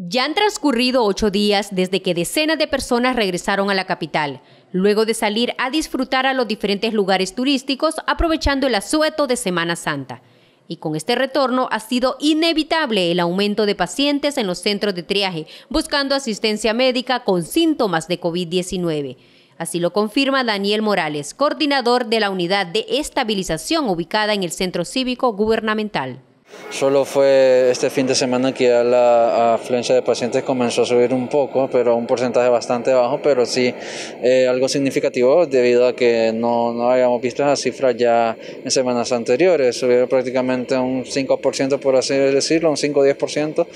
Ya han transcurrido ocho días desde que decenas de personas regresaron a la capital, luego de salir a disfrutar a los diferentes lugares turísticos aprovechando el asueto de Semana Santa. Y con este retorno ha sido inevitable el aumento de pacientes en los centros de triaje buscando asistencia médica con síntomas de COVID-19. Así lo confirma Daniel Morales, coordinador de la unidad de estabilización ubicada en el Centro Cívico Gubernamental. Solo fue este fin de semana que ya la afluencia de pacientes comenzó a subir un poco, pero un porcentaje bastante bajo, pero sí eh, algo significativo debido a que no, habíamos visto esas cifras ya en semanas anteriores. Subieron prácticamente un 5%, por así decirlo, un 5-10%.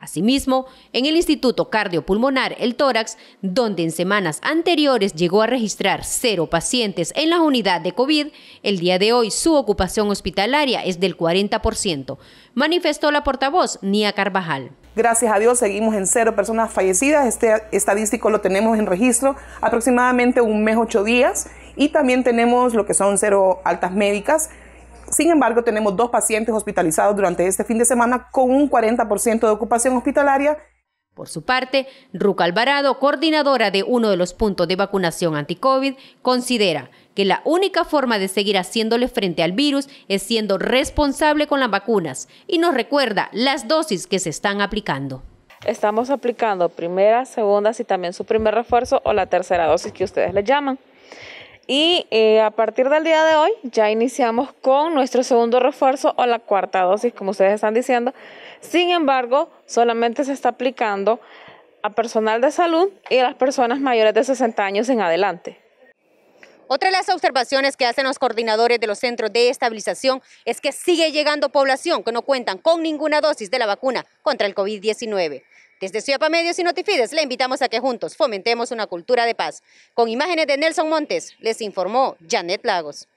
Asimismo, en el Instituto Cardiopulmonar El Tórax, donde en semanas anteriores llegó a registrar cero pacientes en la unidad de COVID, el día de hoy su ocupación hospitalaria es del 40%, manifestó la portavoz Nia Carvajal. Gracias a Dios seguimos en cero personas fallecidas, este estadístico lo tenemos en registro aproximadamente un mes, ocho días, y también tenemos lo que son cero altas médicas, sin embargo, tenemos dos pacientes hospitalizados durante este fin de semana con un 40% de ocupación hospitalaria. Por su parte, Ruca Alvarado, coordinadora de uno de los puntos de vacunación anti-COVID, considera que la única forma de seguir haciéndole frente al virus es siendo responsable con las vacunas y nos recuerda las dosis que se están aplicando. Estamos aplicando primera, segunda, y también su primer refuerzo o la tercera dosis que ustedes le llaman. Y eh, a partir del día de hoy ya iniciamos con nuestro segundo refuerzo o la cuarta dosis, como ustedes están diciendo. Sin embargo, solamente se está aplicando a personal de salud y a las personas mayores de 60 años en adelante. Otra de las observaciones que hacen los coordinadores de los centros de estabilización es que sigue llegando población que no cuentan con ninguna dosis de la vacuna contra el COVID-19. Desde Ciudad Medios y Notifides le invitamos a que juntos fomentemos una cultura de paz. Con imágenes de Nelson Montes, les informó Janet Lagos.